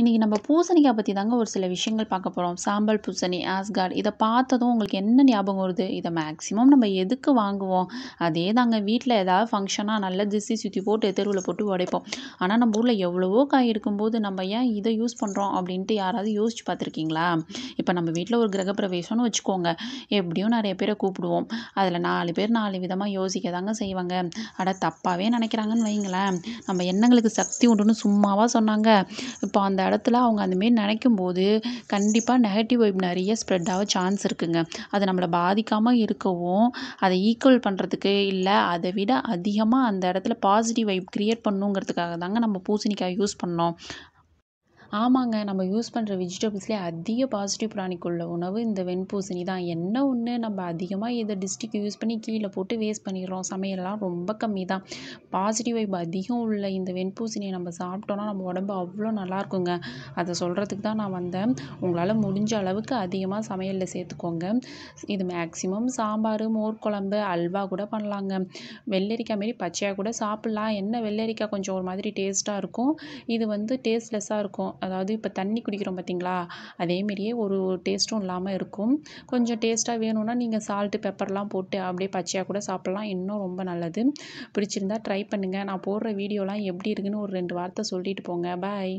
இன்றைக்கி நம்ம பூசணிக்காய் பற்றி தாங்க ஒரு சில விஷயங்கள் பார்க்க போகிறோம் சாம்பல் பூசணி ஆஸ்கார்ட் இதை பார்த்ததும் உங்களுக்கு என்ன ஞாபகம் வருது இதை மேக்ஸிமம் நம்ம எதுக்கு வாங்குவோம் அதே தாங்க வீட்டில் ஏதாவது ஃபங்க்ஷனாக நல்ல திசி சுற்றி போட்டு தெருவில் போட்டு உடைப்போம் ஆனால் நம்ம ஊரில் எவ்வளவோ காய் இருக்கும்போது நம்ம ஏன் இதை யூஸ் பண்ணுறோம் அப்படின்ட்டு யாராவது யோசிச்சு பார்த்துருக்கீங்களா இப்போ நம்ம வீட்டில் ஒரு கிரகப்பிரவேசம்னு வச்சுக்கோங்க எப்படியும் நிறைய பேரை கூப்பிடுவோம் அதில் நாலு பேர் நாலு விதமாக யோசிக்க தாங்க செய்வாங்க அட தப்பாகவே நினைக்கிறாங்கன்னு வைங்களேன் நம்ம எண்ணங்களுக்கு சக்தி உண்டுன்னு சும்மாவாக சொன்னாங்க இப்போ அந்த இடத்துல அவங்க அந்தமாரி நினைக்கும் போது கண்டிப்பாக நெகட்டிவ் வைப் நிறைய ஸ்ப்ரெட் ஆக சான்ஸ் இருக்குதுங்க அது நம்மளை பாதிக்காமல் இருக்கவும் அதை ஈக்குவல் பண்ணுறதுக்கு இல்லை அதை விட அதிகமாக அந்த இடத்துல பாசிட்டிவ் வைப் க்ரியேட் பண்ணணுங்கிறதுக்காக தாங்க நம்ம பூசணிக்காய் யூஸ் பண்ணோம் ஆமாங்க நம்ம யூஸ் பண்ணுற வெஜிடபிள்ஸ்லேயே அதிக பாசிட்டிவ் பிராணிக்கு உள்ள உணவு இந்த வெண்பூசணி தான் என்ன ஒன்று நம்ம அதிகமாக இதை டிஸ்ட்ரிக் யூஸ் பண்ணி கீழே போட்டு வேஸ்ட் பண்ணிடுறோம் சமையல்லாம் ரொம்ப கம்மி தான் பாசிட்டிவ் வைப் அதிகம் உள்ள இந்த வெண்பூசணியை நம்ம சாப்பிட்டோன்னா நம்ம உடம்பு அவ்வளோ நல்லாயிருக்குங்க அதை சொல்கிறதுக்கு தான் நான் வந்தேன் உங்களால் முடிஞ்ச அளவுக்கு அதிகமாக சமையலில் சேர்த்துக்கோங்க இது மேக்ஸிமம் சாம்பார் மோர் குழம்பு அல்வா கூட பண்ணலாங்க வெள்ளரிக்காய் மாரி பச்சையாக கூட சாப்பிட்லாம் என்ன வெள்ளரிக்காய் கொஞ்சம் ஒரு மாதிரி டேஸ்ட்டாக இருக்கும் இது வந்து டேஸ்ட்லெஸ்ஸாக இருக்கும் அதாவது இப்போ தண்ணி குடிக்கிறோம் பார்த்திங்களா அதேமாரியே ஒரு டேஸ்ட்டும் இல்லாமல் இருக்கும் கொஞ்சம் டேஸ்ட்டாக வேணும்னா நீங்கள் சால்ட்டு பெப்பர்லாம் போட்டு அப்படியே பச்சையாக கூட சாப்பிட்லாம் இன்னும் ரொம்ப நல்லது பிடிச்சிருந்தா ட்ரை பண்ணுங்கள் நான் போடுற வீடியோலாம் எப்படி இருக்குதுன்னு ஒரு ரெண்டு வார்த்தை சொல்லிட்டு போங்க பாய்